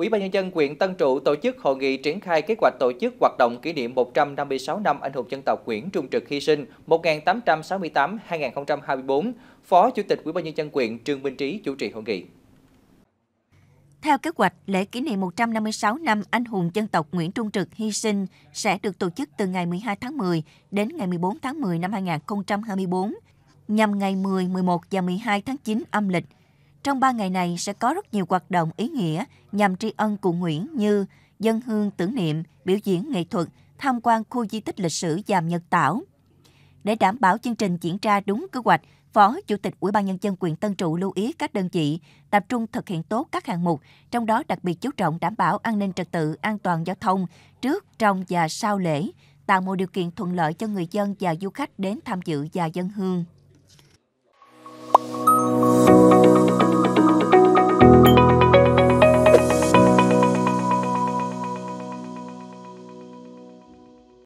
Ủy ban nhân dân huyện Tân Trụ tổ chức hội nghị triển khai kế hoạch tổ chức hoạt động kỷ niệm 156 năm anh hùng dân tộc Nguyễn Trung Trực hy sinh 1868-2024. Phó Chủ tịch Ủy ban nhân dân huyện Trương Minh Trí chủ trì hội nghị. Theo kế hoạch, lễ kỷ niệm 156 năm anh hùng dân tộc Nguyễn Trung Trực hy sinh sẽ được tổ chức từ ngày 12 tháng 10 đến ngày 14 tháng 10 năm 2024, nhằm ngày 10, 11 và 12 tháng 9 âm lịch – trong 3 ngày này sẽ có rất nhiều hoạt động ý nghĩa nhằm tri ân cụ Nguyễn như dân hương tưởng niệm, biểu diễn nghệ thuật, tham quan khu di tích lịch sử Giàm Nhật Tảo. Để đảm bảo chương trình diễn ra đúng kế hoạch, Phó Chủ tịch Ủy ban nhân dân quyền Tân Trụ lưu ý các đơn vị tập trung thực hiện tốt các hạng mục, trong đó đặc biệt chú trọng đảm bảo an ninh trật tự, an toàn giao thông trước, trong và sau lễ, tạo mọi điều kiện thuận lợi cho người dân và du khách đến tham dự và dân hương.